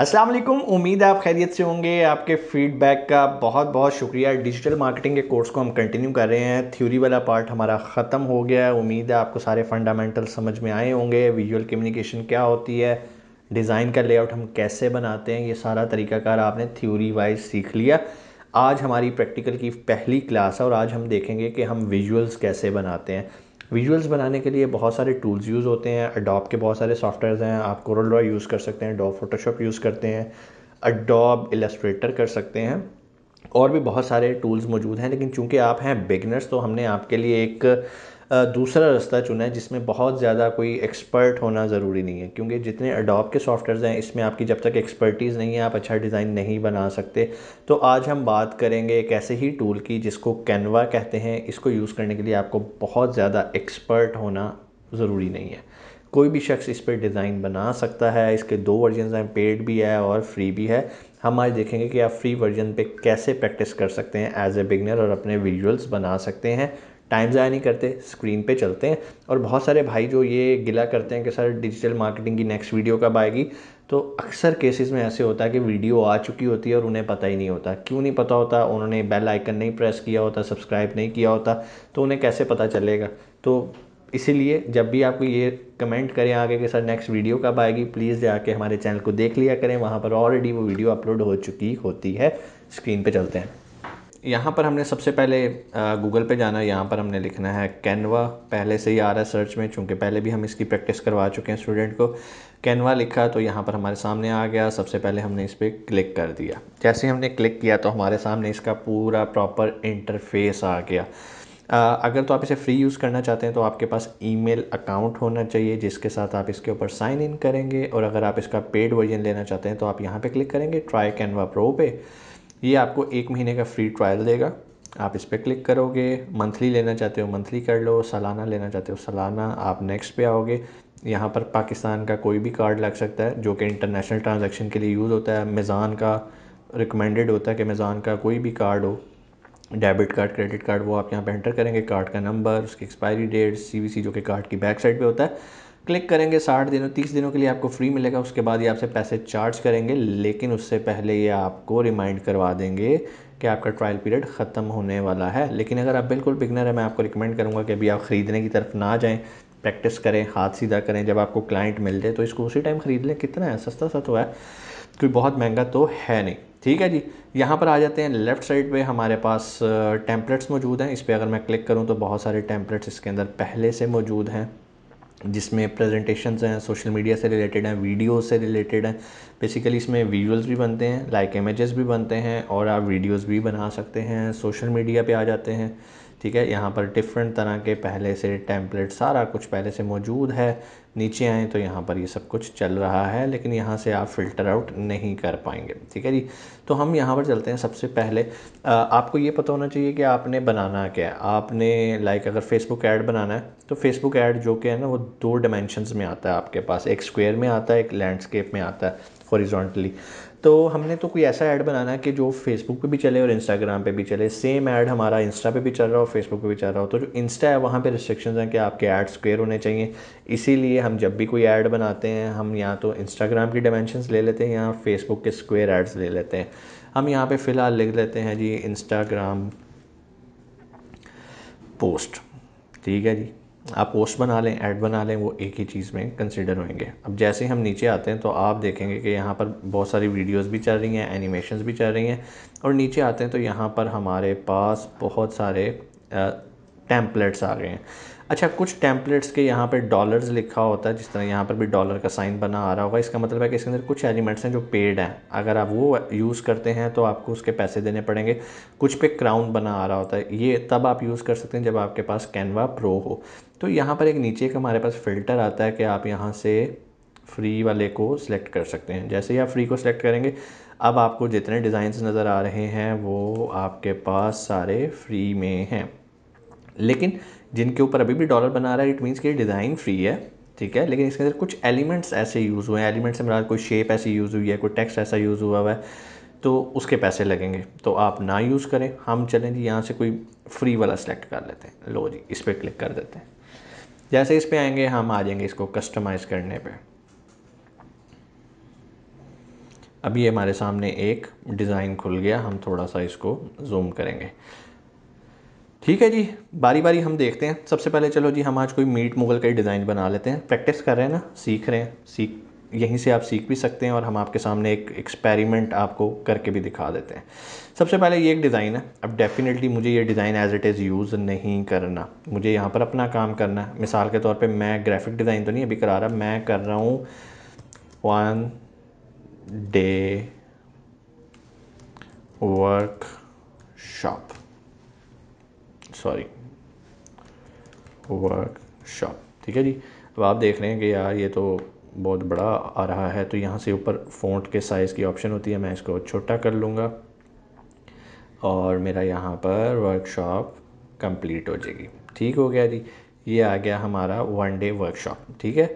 अस्सलाम वालेकुम उम्मीद है आप खैरियत से होंगे आपके फीडबैक का बहुत बहुत शुक्रिया डिजिटल मार्केटिंग के कोर्स को हम कंटिन्यू कर रहे हैं थ्योरी वाला पार्ट हमारा ख़त्म हो गया है उम्मीद है आपको सारे फंडामेंटल समझ में आए होंगे विजुअल कम्युनिकेशन क्या होती है डिज़ाइन का लेआउट हम कैसे बनाते हैं ये सारा तरीकाकार आपने थ्योरी वाइज सीख लिया आज हमारी प्रैक्टिकल की पहली क्लास है और आज हम देखेंगे कि हम विजुअल्स कैसे बनाते हैं विजुअल्स बनाने के लिए बहुत सारे टूल्स यूज़ होते हैं अडोब के बहुत सारे सॉफ्टवेयर हैं आप कोरल ड्रॉ यूज़ कर सकते हैं डॉ फोटोशॉप यूज़ करते हैं अडोब इलेस्ट्रेटर कर सकते हैं और भी बहुत सारे टूल्स मौजूद हैं लेकिन चूंकि आप हैं बिगनर्स तो हमने आपके लिए एक दूसरा रास्ता चुना है जिसमें बहुत ज़्यादा कोई एक्सपर्ट होना ज़रूरी नहीं है क्योंकि जितने अडॉप के सॉफ्टवेयर हैं इसमें आपकी जब तक एक्सपर्टीज़ नहीं है आप अच्छा डिज़ाइन नहीं बना सकते तो आज हम बात करेंगे एक ऐसे ही टूल की जिसको कैनवा कहते हैं इसको यूज़ करने के लिए आपको बहुत ज़्यादा एक्सपर्ट होना ज़रूरी नहीं है कोई भी शख्स इस पर डिज़ाइन बना सकता है इसके दो वर्जन हैं पेड भी है और फ्री भी है हम आज देखेंगे कि आप फ्री वर्जन पे कैसे प्रैक्टिस कर सकते हैं एज ए बिगनर और अपने विजुअल्स बना सकते हैं टाइम ज़ाया नहीं करते स्क्रीन पे चलते हैं और बहुत सारे भाई जो ये गिला करते हैं कि सर डिजिटल मार्केटिंग की नेक्स्ट वीडियो कब आएगी तो अक्सर केसेस में ऐसे होता है कि वीडियो आ चुकी होती है और उन्हें पता ही नहीं होता क्यों नहीं पता होता उन्होंने बेल आइकन नहीं प्रेस किया होता सब्सक्राइब नहीं किया होता तो उन्हें कैसे पता चलेगा तो इसीलिए जब भी आपको ये कमेंट करें आगे कि सर नेक्स्ट वीडियो कब आएगी प्लीज़ जाके हमारे चैनल को देख लिया करें वहाँ पर ऑलरेडी वो वीडियो अपलोड हो चुकी होती है स्क्रीन पे चलते हैं यहाँ पर हमने सबसे पहले गूगल पे जाना है यहाँ पर हमने लिखना है कैनवा पहले से ही आ रहा है सर्च में चूँकि पहले भी हम इसकी प्रैक्टिस करवा चुके हैं स्टूडेंट को कैनवा लिखा तो यहाँ पर हमारे सामने आ गया सबसे पहले हमने इस पर क्लिक कर दिया जैसे हमने क्लिक किया तो हमारे सामने इसका पूरा प्रॉपर इंटरफेस आ गया अगर तो आप इसे फ्री यूज़ करना चाहते हैं तो आपके पास ईमेल अकाउंट होना चाहिए जिसके साथ आप इसके ऊपर साइन इन करेंगे और अगर आप इसका पेड वर्जन लेना चाहते हैं तो आप यहाँ पे क्लिक करेंगे ट्राई कैनवा प्रो पे ये आपको एक महीने का फ्री ट्रायल देगा आप इस पर क्लिक करोगे मंथली लेना चाहते हो मंथली कर लो सालाना लेना चाहते हो सालाना आप नेक्स्ट पे आओगे यहाँ पर पाकिस्तान का कोई भी कार्ड लग सकता है जो कि इंटरनेशनल ट्रांजेक्शन के लिए यूज़ होता है मेज़ान का रिकमेंडेड होता है कि मेज़ान का कोई भी कार्ड हो डेबिट कार्ड क्रेडिट कार्ड वो आप यहाँ पर एंटर करेंगे कार्ड का नंबर उसकी एक्सपायरी डेट सी जो कि कार्ड की बैक साइड पर होता है क्लिक करेंगे साठ दिनों तीस दिनों के लिए आपको फ्री मिलेगा उसके बाद ये आपसे पैसे चार्ज करेंगे लेकिन उससे पहले ये आपको रिमाइंड करवा देंगे कि आपका ट्रायल पीरियड ख़त्म होने वाला है लेकिन अगर आप बिल्कुल बिगनर है मैं आपको रिकमेंड करूँगा कि अभी आप ख़रीदने की तरफ ना जाएँ प्रैक्टिस करें हाथ सीधा करें जब आपको क्लाइंट मिल जाए तो इसको उसी टाइम ख़रीद लें कितना है सस्ता सा तो है कोई बहुत महंगा तो है नहीं ठीक है जी यहाँ पर आ जाते हैं लेफ़्ट साइड पे हमारे पास टेम्पलेट्स uh, मौजूद हैं इस पर अगर मैं क्लिक करूँ तो बहुत सारे टेम्पलेट्स इसके अंदर पहले से मौजूद हैं जिसमें प्रेजेंटेशंस हैं सोशल मीडिया से रिलेटेड हैं वीडियो से रिलेटेड हैं बेसिकली इसमें विजुअल्स भी बनते हैं लाइक इमेजेस भी बनते हैं और आप वीडियोस भी बना सकते हैं सोशल मीडिया पे आ जाते हैं ठीक है यहाँ पर डिफरेंट तरह के पहले से टेम्पलेट सारा कुछ पहले से मौजूद है नीचे आएँ तो यहाँ पर ये सब कुछ चल रहा है लेकिन यहाँ से आप फ़िल्टर आउट नहीं कर पाएंगे ठीक है जी तो हम यहाँ पर चलते हैं सबसे पहले आपको ये पता होना चाहिए कि आपने बनाना क्या है आपने लाइक अगर फेसबुक ऐड बनाना है तो फेसबुक ऐड जो कि है ना वो दो डायमेंशनस में आता है आपके पास एक स्क्वेयर में आता है एक लैंडस्केप में आता है हॉरिजॉन्टली तो हमने तो कोई ऐसा ऐड बनाना है कि जो फेसबुक पे भी चले और इंस्टाग्राम पे भी चले सेम ऐड हमारा इंस्टा पे भी चल रहा हो फेसबुक पे भी चल रहा हो तो जो इंस्टा है वहाँ पे रिस्ट्रिक्शंस हैं कि आपके ऐड स्क्वेयर होने चाहिए इसीलिए हम जब भी कोई ऐड बनाते हैं हम या तो इंस्टाग्राम की डिमेंशन ले लेते हैं या फेसबुक के स्क्वेयर एड्स ले लेते हैं हम यहाँ पर फ़िलहाल लिख लेते हैं जी इंस्टाग्राम पोस्ट ठीक है जी आप पोस्ट बना लें ऐड बना लें वो एक ही चीज़ में कंसिडर होंगे अब जैसे हम नीचे आते हैं तो आप देखेंगे कि यहाँ पर बहुत सारी वीडियोस भी चल रही हैं एनिमेशन भी चल रही हैं और नीचे आते हैं तो यहाँ पर हमारे पास बहुत सारे टैंपलेट्स आ गए हैं अच्छा कुछ टैंपलेट्स के यहाँ पर डॉलर्स लिखा होता है जिस तरह यहाँ पर भी डॉलर का साइन बना आ रहा होगा इसका मतलब है कि इसके अंदर कुछ एलिमेंट्स हैं जो पेड हैं अगर आप वो यूज़ करते हैं तो आपको उसके पैसे देने पड़ेंगे कुछ पे क्राउन बना आ रहा होता है ये तब आप यूज़ कर सकते हैं जब आपके पास कैनवा प्रो हो तो यहाँ पर एक नीचे का हमारे पास फ़िल्टर आता है कि आप यहाँ से फ्री वाले को सिलेक्ट कर सकते हैं जैसे ही आप फ्री को सिलेक्ट करेंगे अब आपको जितने डिज़ाइंस नज़र आ रहे हैं वो आपके पास सारे फ्री में हैं लेकिन जिनके ऊपर अभी भी डॉलर बना रहा है इट मीन्स कि डिज़ाइन फ्री है ठीक है लेकिन इसके अंदर कुछ एलिमेंट्स ऐसे यूज़ हुए हैं एलिमेंट्स में मतलब कोई शेप ऐसी यूज़ हुई है कोई टेक्स्ट ऐसा यूज़ हुआ हुआ है तो उसके पैसे लगेंगे तो आप ना यूज़ करें हम चलें जी यहाँ से कोई फ्री वाला सेलेक्ट कर लेते हैं लो जी इस पर क्लिक कर देते हैं जैसे इस पर आएंगे हम आ जाएंगे इसको कस्टमाइज़ करने पर अभी हमारे सामने एक डिज़ाइन खुल गया हम थोड़ा सा इसको जूम करेंगे ठीक है जी बारी बारी हम देखते हैं सबसे पहले चलो जी हम आज कोई मीट मुगल का ही डिज़ाइन बना लेते हैं प्रैक्टिस कर रहे हैं ना सीख रहे हैं सीख यहीं से आप सीख भी सकते हैं और हम आपके सामने एक एक्सपेरिमेंट आपको करके भी दिखा देते हैं सबसे पहले ये एक डिज़ाइन है अब डेफिनेटली मुझे ये design as it is use नहीं करना मुझे यहाँ पर अपना काम करना है मिसाल के तौर पर मैं ग्राफिक डिज़ाइन तो नहीं अभी करा रहा मैं कर रहा हूँ one day workshop sorry workshop ठीक है जी अब आप देख रहे हैं कि यार ये तो बहुत बड़ा आ रहा है तो यहाँ से ऊपर फ़ॉन्ट के साइज़ की ऑप्शन होती है मैं इसको छोटा कर लूँगा और मेरा यहाँ पर वर्कशॉप कंप्लीट हो जाएगी ठीक हो गया जी ये आ गया हमारा वन डे वर्कशॉप ठीक है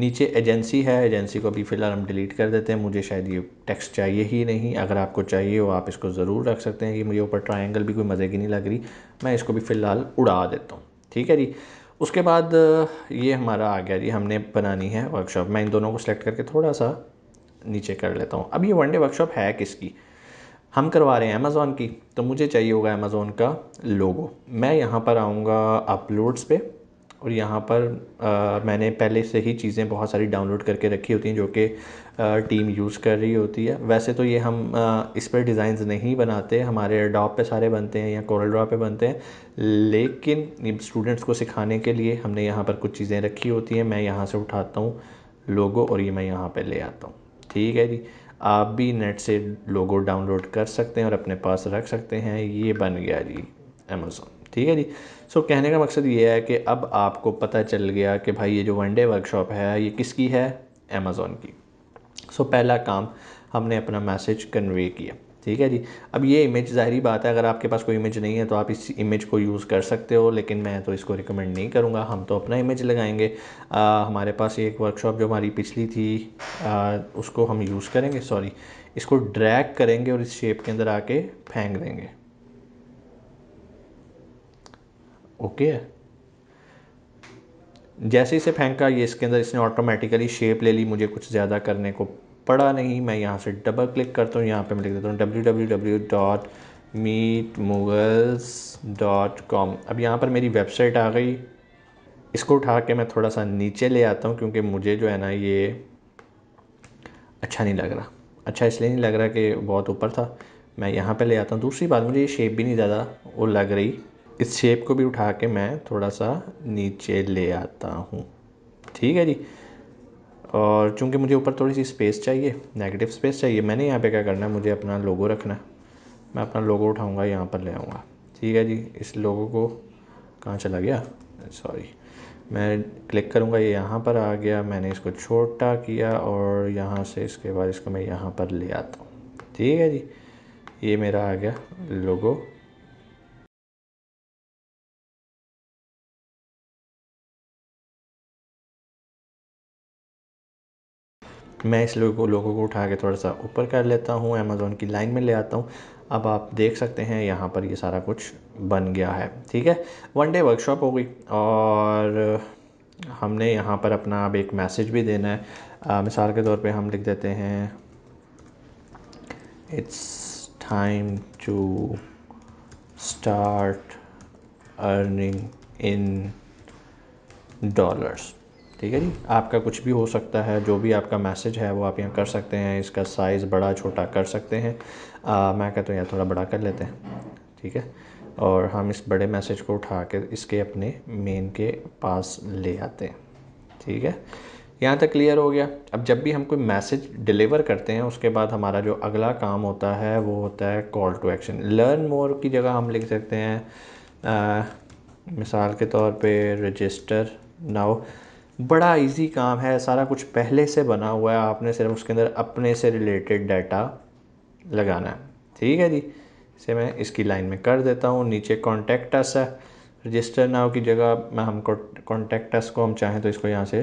नीचे एजेंसी है एजेंसी को अभी फ़िलहाल हम डिलीट कर देते हैं मुझे शायद ये टेक्स्ट चाहिए ही नहीं अगर आपको चाहिए हो आप इसको ज़रूर रख सकते हैं कि मुझे ऊपर ट्रायंगल भी कोई मज़े की नहीं लग रही मैं इसको भी फ़िलहाल उड़ा देता हूँ ठीक है जी उसके बाद ये हमारा आ गया जी हमने बनानी है वर्कशॉप मैं इन दोनों को सिलेक्ट करके थोड़ा सा नीचे कर लेता हूँ अब ये वनडे वर्कशॉप है किसकी हम करवा रहे हैं अमेज़ोन की तो मुझे चाहिए होगा अमेज़ोन का लोगो मैं यहाँ पर आऊँगा अपलोड्स पे और यहाँ पर आ, मैंने पहले से ही चीज़ें बहुत सारी डाउनलोड करके रखी होती हैं जो कि टीम यूज़ कर रही होती है वैसे तो ये हम आ, इस पर डिज़ाइन नहीं बनाते हमारे डॉप पे सारे बनते हैं या कोरल ड्रॉ पे बनते हैं लेकिन स्टूडेंट्स को सिखाने के लिए हमने यहाँ पर कुछ चीज़ें रखी होती हैं मैं यहाँ से उठाता हूँ लोगो और ये मैं यहाँ पर ले आता हूँ ठीक है जी आप भी नेट से लोगो डाउनलोड कर सकते हैं और अपने पास रख सकते हैं ये बन गया जी अमेज़ोन ठीक है जी सो कहने का मकसद ये है कि अब आपको पता चल गया कि भाई ये जो वन डे वर्कशॉप है ये किसकी है अमेज़ोन की सो so, पहला काम हमने अपना मैसेज कन्वे किया ठीक है जी अब ये इमेज ज़ाहरी बात है अगर आपके पास कोई इमेज नहीं है तो आप इस इमेज को यूज़ कर सकते हो लेकिन मैं तो इसको रिकमेंड नहीं करूँगा हम तो अपना इमेज लगाएंगे आ, हमारे पास ये एक वर्कशॉप जो हमारी पिछली थी आ, उसको हम यूज़ करेंगे सॉरी इसको ड्रैग करेंगे और इस शेप के अंदर आके फेंक देंगे ओके जैसे इसे फेंका ये इसके अंदर इसने ऑटोमेटिकली शेप ले ली मुझे कुछ ज़्यादा करने को पड़ा नहीं मैं यहाँ से डबल क्लिक करता हूँ यहाँ पे मैं लिख देता हूँ W W W dot meet moguls dot com अब यहाँ पर मेरी वेबसाइट आ गई इसको उठा के मैं थोड़ा सा नीचे ले आता हूँ क्योंकि मुझे जो है ना ये अच्छा नहीं लग रहा अच्छा इसलिए नहीं लग रहा कि बहुत ऊपर था मैं यहाँ पर ले आता हूँ दूसरी बात मुझे ये शेप भी नहीं ज़्यादा वो लग रही इस शेप को भी उठा के मैं थोड़ा सा नीचे ले आता हूँ ठीक है जी और चूंकि मुझे ऊपर थोड़ी सी स्पेस चाहिए नेगेटिव स्पेस चाहिए मैंने यहाँ पे क्या करना है मुझे अपना लोगो रखना है मैं अपना लोगो उठाऊँगा यहाँ पर ले आऊँगा ठीक है जी इस लोगो को कहाँ चला गया सॉरी मैं क्लिक करूँगा ये यहाँ पर आ गया मैंने इसको छोटा किया और यहाँ से इसके बाद इसको मैं यहाँ पर ले आता हूँ ठीक है जी ये मेरा आ गया लोगो मैं इस लोगों को लोगों को उठा के थोड़ा सा ऊपर कर लेता हूँ अमेज़ोन की लाइन में ले आता हूँ अब आप देख सकते हैं यहाँ पर ये सारा कुछ बन गया है ठीक है वन डे वर्कशॉप हो गई और हमने यहाँ पर अपना अब एक मैसेज भी देना है आ, मिसाल के तौर पे हम लिख देते हैं it's time to start earning in dollars ठीक है जी आपका कुछ भी हो सकता है जो भी आपका मैसेज है वो आप यहाँ कर सकते हैं इसका साइज़ बड़ा छोटा कर सकते हैं आ, मैं कहता हूँ यहाँ थोड़ा बड़ा कर लेते हैं ठीक है और हम इस बड़े मैसेज को उठा कर इसके अपने मेन के पास ले आते हैं ठीक है यहाँ तक क्लियर हो गया अब जब भी हम कोई मैसेज डिलीवर करते हैं उसके बाद हमारा जो अगला काम होता है वो होता है call to action learn more की जगह हम लिख सकते हैं आ, मिसाल के तौर पे रजिस्टर नाउ बड़ा ईज़ी काम है सारा कुछ पहले से बना हुआ है आपने सिर्फ उसके अंदर अपने से रिलेटेड डाटा लगाना है ठीक है जी इसे मैं इसकी लाइन में कर देता हूँ नीचे कॉन्टेक्ट अस है रजिस्टर नाव की जगह मैं हमको कॉन्टेक्ट अस को हम चाहें तो इसको यहाँ से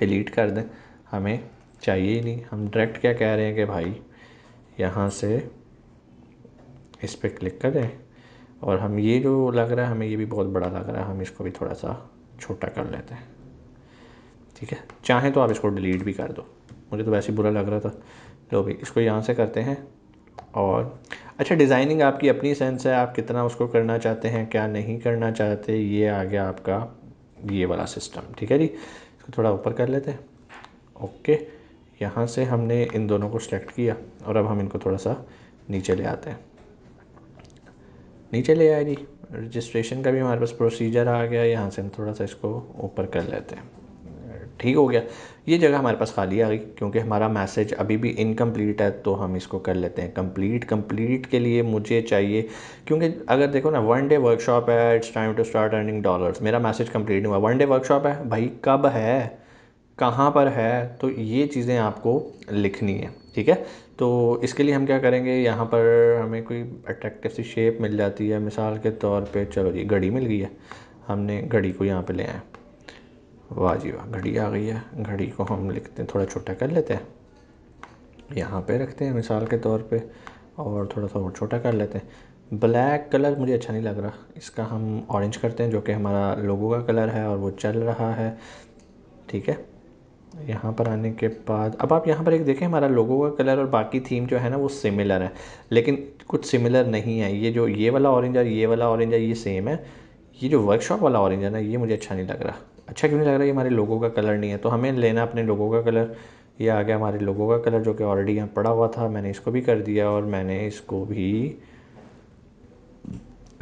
डिलीट कर दें हमें चाहिए ही नहीं हम डायरेक्ट क्या कह रहे हैं कि भाई यहाँ से इस पर क्लिक करें और हम ये जो लग रहा है हमें ये भी बहुत बड़ा लग रहा है हम इसको भी थोड़ा सा छोटा कर लेते हैं ठीक है चाहें तो आप इसको डिलीट भी कर दो मुझे तो वैसे ही बुरा लग रहा था लो भाई इसको यहाँ से करते हैं और अच्छा डिज़ाइनिंग आपकी अपनी सेंस है आप कितना उसको करना चाहते हैं क्या नहीं करना चाहते ये आ गया आपका ये वाला सिस्टम ठीक है जी इसको थोड़ा ऊपर कर लेते हैं ओके यहाँ से हमने इन दोनों को सिलेक्ट किया और अब हम इनको थोड़ा सा नीचे ले आते हैं नीचे ले आए जी रजिस्ट्रेशन का भी हमारे पास प्रोसीजर आ गया यहाँ से हम थोड़ा सा इसको ऊपर कर लेते हैं ठीक हो गया ये जगह हमारे पास खाली आ गई क्योंकि हमारा मैसेज अभी भी इनकम्प्लीट है तो हम इसको कर लेते हैं कंप्लीट कंप्लीट के लिए मुझे चाहिए क्योंकि अगर देखो ना वन डे वर्कशॉप है it's time to start earning dollars मेरा मैसेज कंप्लीट हुआ वन डे वर्कशॉप है भाई कब है कहाँ पर है तो ये चीज़ें आपको लिखनी है ठीक है तो इसके लिए हम क्या करेंगे यहाँ पर हमें कोई अट्रैक्टिव सी शेप मिल जाती है मिसाल के तौर पे चलो जी घड़ी मिल गई है हमने घड़ी को यहाँ पे ले आए वाह जी वाह घड़ी आ गई है घड़ी को हम लिखते हैं थोड़ा छोटा कर लेते हैं यहाँ पे रखते हैं मिसाल के तौर पे और थोड़ा सा और छोटा कर लेते हैं ब्लैक कलर मुझे अच्छा नहीं लग रहा इसका हम ऑरेंज करते हैं जो कि हमारा लोगों का कलर है और वो चल रहा है ठीक है यहाँ पर आने के बाद अब आप यहाँ पर एक देखें हमारा लोगो का कलर और बाकी थीम जो है ना वो सिमिलर है लेकिन कुछ सिमिलर नहीं है ये जो ये वाला ऑरेंज और ये वाला ऑरेंज है ये सेम है ये जो वर्कशॉप वाला ऑरेंज है ना ये मुझे अच्छा नहीं लग रहा अच्छा क्यों नहीं लग रहा ये हमारे लोगों का कलर नहीं है तो हमें लेना अपने लोगों का कलर ये आ गया हमारे लोगों का कलर जो कि ऑलरेडी यहाँ पड़ा हुआ था मैंने इसको भी कर दिया और मैंने इसको भी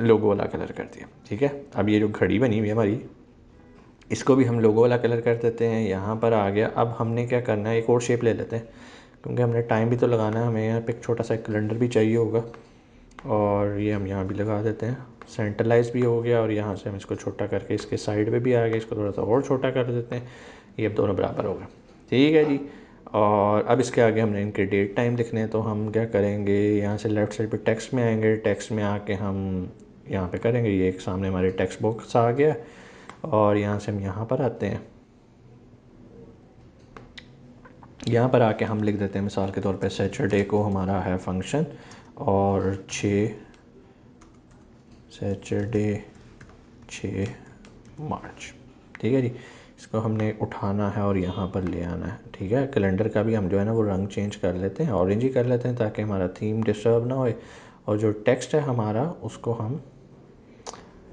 लोगो वाला कलर कर दिया ठीक है अब ये जो घड़ी बनी हुई है हमारी इसको भी हम लोगों वाला कलर कर देते हैं यहाँ पर आ गया अब हमने क्या करना है एक और शेप ले लेते हैं क्योंकि हमने टाइम भी तो लगाना है हमें यहाँ पर एक छोटा सा कैलेंडर भी चाहिए होगा और ये हम यहाँ भी लगा देते हैं सेंट्रलाइज भी हो गया और यहाँ से हम इसको छोटा करके इसके साइड पर भी आ गया इसको थोड़ा सा और छोटा कर देते हैं ये अब दोनों बराबर होगा ठीक है जी और अब इसके आगे हमने इनके डेट टाइम लिखने हैं तो हम क्या करेंगे यहाँ से लेफ़्ट साइड पे टेक्स्ट में आएंगे टेक्स्ट में आके हम यहाँ पे करेंगे ये एक सामने हमारे टेक्स्ट बॉक्स आ गया और यहाँ से हम यहाँ पर आते हैं यहाँ पर आके हम लिख देते हैं मिसाल के तौर पे सैटरडे को हमारा है फंक्शन और छ सैटरडे छ मार्च ठीक है जी इसको हमने उठाना है और यहाँ पर ले आना है ठीक है कैलेंडर का भी हम जो है ना वो रंग चेंज कर लेते हैं ऑरेंज ही कर लेते हैं ताकि हमारा थीम डिस्टर्ब ना हो और जो टेक्स्ट है हमारा उसको हम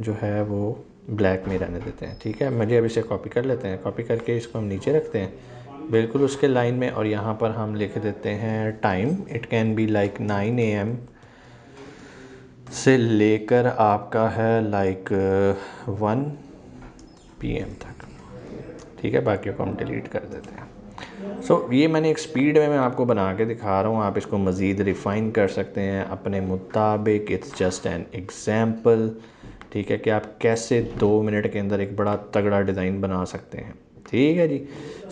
जो है वो ब्लैक में रहने देते हैं ठीक है मुझे अब इसे कॉपी कर लेते हैं कॉपी करके इसको हम नीचे रखते हैं बिल्कुल उसके लाइन में और यहाँ पर हम लिख देते हैं time it can be like nine A M से लेकर आपका है लाइक वन पी एम तक ठीक है बाकियों को हम डिलीट कर देते हैं सो so, ये मैंने एक स्पीड में मैं आपको बना के दिखा रहा हूँ आप इसको मज़ीद रिफ़ाइन कर सकते हैं अपने मुताबिक इट्स जस्ट एन एग्ज़ाम्पल ठीक है कि आप कैसे दो मिनट के अंदर एक बड़ा तगड़ा डिज़ाइन बना सकते हैं ठीक है जी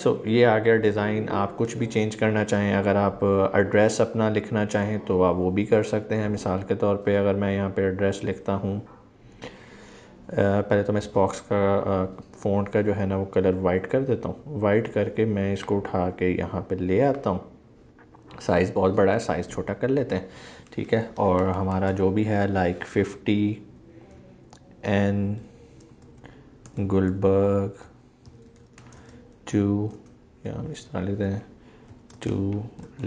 सो so, ये आ गया डिज़ाइन आप कुछ भी चेंज करना चाहें अगर आप एड्रेस अपना लिखना चाहें तो आप वो भी कर सकते हैं मिसाल के तौर पे अगर मैं यहाँ पे एड्रेस लिखता हूँ पहले तो मैं इस बॉक्स का फ़ॉन्ट का जो है ना वो कलर वाइट कर देता हूँ वाइट करके मैं इसको उठा के यहाँ पे ले आता हूँ साइज़ बहुत बड़ा है साइज़ छोटा कर लेते हैं ठीक है और हमारा जो भी है like fifty N Gulberg two या हम इस तरह लेते हैं टू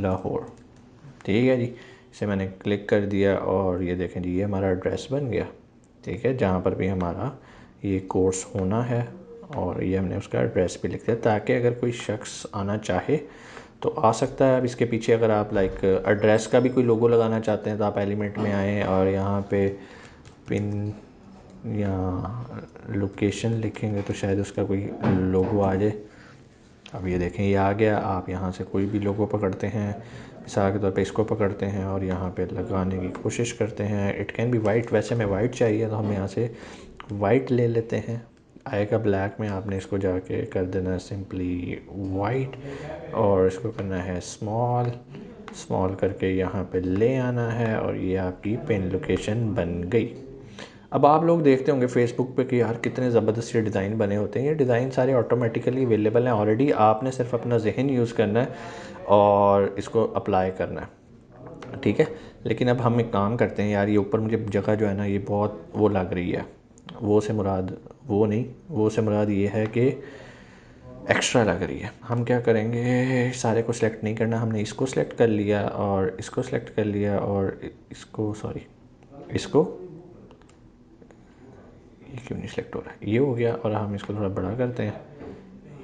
लाहौर ठीक है जी इसे मैंने क्लिक कर दिया और ये देखें जी ये हमारा एड्रेस बन गया ठीक है जहाँ पर भी हमारा ये कोर्स होना है और ये हमने उसका एड्रेस भी लिख दिया ताकि अगर कोई शख्स आना चाहे तो आ सकता है अब इसके पीछे अगर आप लाइक एड्रेस का भी कोई लोगो लगाना चाहते हैं तो आप एलिमेंट में आएँ और यहाँ पे पिन या लोकेशन लिखेंगे तो शायद उसका कोई लोगो आ जाए अब ये देखें ये आ गया आप यहाँ से कोई भी लोगो पकड़ते हैं मिसाल के तौर पर इसको पकड़ते हैं और यहाँ पे लगाने की कोशिश करते हैं इट कैन बी वाइट वैसे हमें वाइट चाहिए तो हम यहाँ से वाइट ले लेते हैं आएगा ब्लैक में आपने इसको जाके कर देना सिंपली वाइट और इसको करना है स्मॉल स्मॉल करके यहाँ पे ले आना है और ये आपकी पेन लोकेशन बन गई अब आप लोग देखते होंगे फेसबुक पे कि यार कितने ज़बरदस्त ये डिज़ाइन बने होते हैं ये डिज़ाइन सारे ऑटोमेटिकली अवेलेबल हैं ऑलरेडी आपने सिर्फ अपना जहन यूज़ करना है और इसको अप्लाई करना है ठीक है लेकिन अब हम एक काम करते हैं यार ये ऊपर मुझे जगह जो है ना ये बहुत वो लग रही है वो से मुराद वो नहीं वो से मुराद ये है कि एक्स्ट्रा लग रही है हम क्या करेंगे सारे को सिलेक्ट नहीं करना हमने इसको सिलेक्ट कर लिया और इसको सिलेक्ट कर लिया और इसको सॉरी इसको ये क्यों नहीं सिलेक्ट हो रहा है ये हो गया और हम इसको थोड़ा बड़ा करते हैं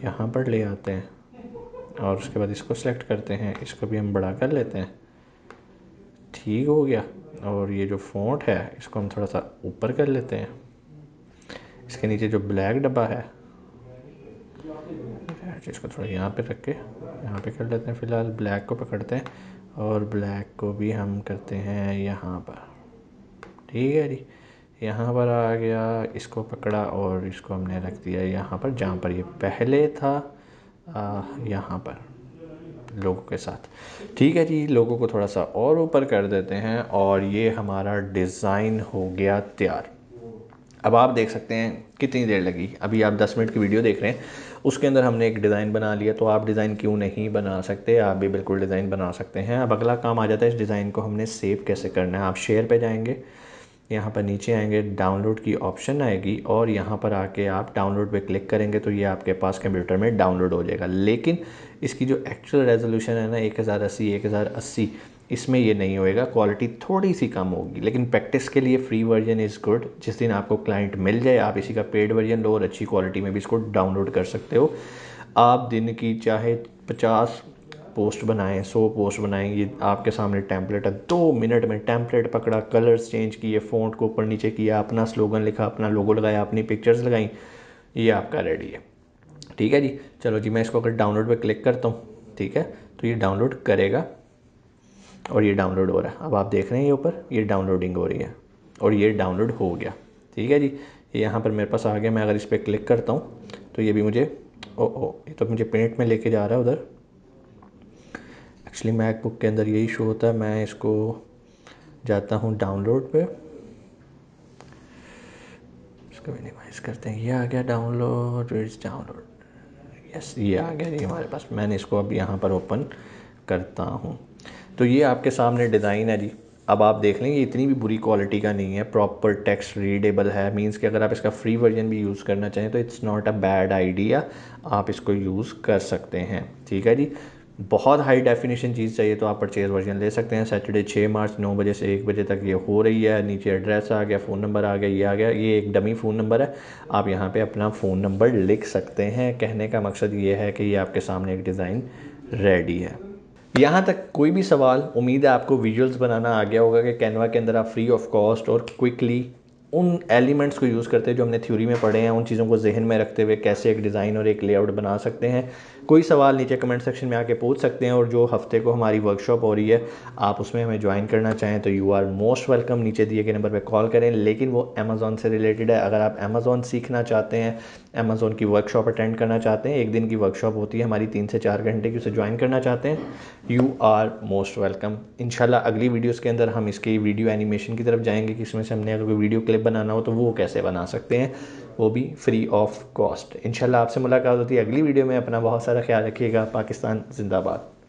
यहाँ पर ले आते हैं और उसके बाद इसको सेलेक्ट करते हैं इसको भी हम बड़ा कर लेते हैं ठीक हो गया और ये जो फ़ॉन्ट है इसको हम थोड़ा सा ऊपर कर लेते हैं इसके नीचे जो ब्लैक डब्बा है इसको थोड़ा यहाँ पे रख के यहाँ पे कर लेते हैं फ़िलहाल ब्लैक को पकड़ते हैं और ब्लैक को भी हम करते हैं यहाँ पर ठीक है जी यहाँ पर आ गया इसको पकड़ा और इसको हमने रख दिया यहाँ पर जहाँ पर ये पहले था यहाँ पर लोगों के साथ ठीक है जी लोगों को थोड़ा सा और ऊपर कर देते हैं और ये हमारा डिज़ाइन हो गया तैयार अब आप देख सकते हैं कितनी देर लगी अभी आप 10 मिनट की वीडियो देख रहे हैं उसके अंदर हमने एक डिज़ाइन बना लिया तो आप डिज़ाइन क्यों नहीं बना सकते आप भी बिल्कुल डिज़ाइन बना सकते हैं अब अगला काम आ जाता है इस डिज़ाइन को हमने सेव कैसे करना है आप शेयर पर जाएंगे यहाँ पर नीचे आएंगे डाउनलोड की ऑप्शन आएगी और यहाँ पर आके आप डाउनलोड पे क्लिक करेंगे तो ये आपके पास कंप्यूटर में डाउनलोड हो जाएगा लेकिन इसकी जो एक्चुअल रेजोल्यूशन है ना एक हज़ार अस्सी एक हज़ार अस्सी इसमें ये नहीं होएगा क्वालिटी थोड़ी सी कम होगी लेकिन प्रैक्टिस के लिए फ्री वर्जन इज़ गुड जिस दिन आपको क्लाइंट मिल जाए आप इसी का पेड वर्जन लो और अच्छी क्वालिटी में भी इसको डाउनलोड कर सकते हो आप दिन की चाहे पचास पोस्ट बनाएं सौ पोस्ट बनाएं ये आपके सामने टैंपलेट है दो मिनट में टैंपलेट पकड़ा कलर्स चेंज किए फ़ॉन्ट को ऊपर नीचे किया अपना स्लोगन लिखा अपना लोगो लगाया अपनी पिक्चर्स लगाई ये आपका रेडी है ठीक है जी चलो जी मैं इसको अगर डाउनलोड पर क्लिक करता हूँ ठीक है तो ये डाउनलोड करेगा और ये डाउनलोड हो रहा है अब आप देख रहे हैं ये ऊपर ये डाउनलोडिंग हो रही है और ये डाउनलोड हो गया ठीक है जी ये यहाँ पर मेरे पास आ गया मैं अगर इस पर क्लिक करता हूँ तो ये भी मुझे ओ ओ ये तो मुझे प्रिंट में लेके जा रहा है उधर एक्चुअली मैकबुक के अंदर यही शो होता है मैं इसको जाता हूँ डाउनलोड पे इसको मिनिमाइज करते हैं ये आ गया डाउनलोड इट्स डाउनलोड यस ये आ गया ये हमारे पास मैंने इसको अब यहाँ पर ओपन करता हूँ तो ये आपके सामने डिज़ाइन है जी अब आप देख लें ये इतनी भी बुरी क्वालिटी का नहीं है प्रॉपर टेक्स्ट रीडेबल है मींस कि अगर आप इसका फ्री वर्जन भी यूज़ करना चाहें तो it's not a bad idea आप इसको यूज़ कर सकते हैं ठीक है जी बहुत हाई डेफिनेशन चीज़ चाहिए तो आप परचेज़ वर्जन ले सकते हैं सैटरडे छः मार्च नौ बजे से एक बजे तक ये हो रही है नीचे एड्रेस आ गया फ़ोन नंबर आ गया ये आ गया ये एक डमी फ़ोन नंबर है आप यहाँ पे अपना फ़ोन नंबर लिख सकते हैं कहने का मकसद ये है कि ये आपके सामने एक डिज़ाइन रेडी है यहाँ तक कोई भी सवाल उम्मीद है आपको विजुअल्स बनाना आ गया होगा कि कैनवा के अंदर आप फ्री ऑफ कॉस्ट और क्विकली उन एलिमेंट्स को यूज़ करते हैं जो हमने थ्योरी में पढ़े हैं उन चीज़ों को जहन में रखते हुए कैसे एक डिज़ाइन और एक लेआउट बना सकते हैं कोई सवाल नीचे कमेंट सेक्शन में आके पूछ सकते हैं और जो हफ्ते को हमारी वर्कशॉप हो रही है आप उसमें हमें ज्वाइन करना चाहें तो यू आर मोस्ट वेलकम नीचे दिए गए नंबर पर कॉल करें लेकिन वो अमेज़ोन से रिलेटेड है अगर आप अमेज़ोन सीखना चाहते हैं अमेज़ोन की वर्कशॉप अटेंड करना चाहते हैं एक दिन की वर्कशॉप होती है हमारी तीन से चार घंटे की उसे ज्वाइन करना चाहते हैं यू आर मोस्ट वेलकम इनशाला अगली वीडियोज़ के अंदर हम इसके वीडियो एनिमेशन की तरफ जाएंगे कि इसमें से हमने अगर कोई वीडियो क्लिप बनाना हो तो वो कैसे बना सकते हैं वो भी फ्री ऑफ कॉस्ट इनशाला आपसे मुलाकात होती है अगली वीडियो में अपना बहुत सारा ख्याल रखिएगा पाकिस्तान जिंदाबाद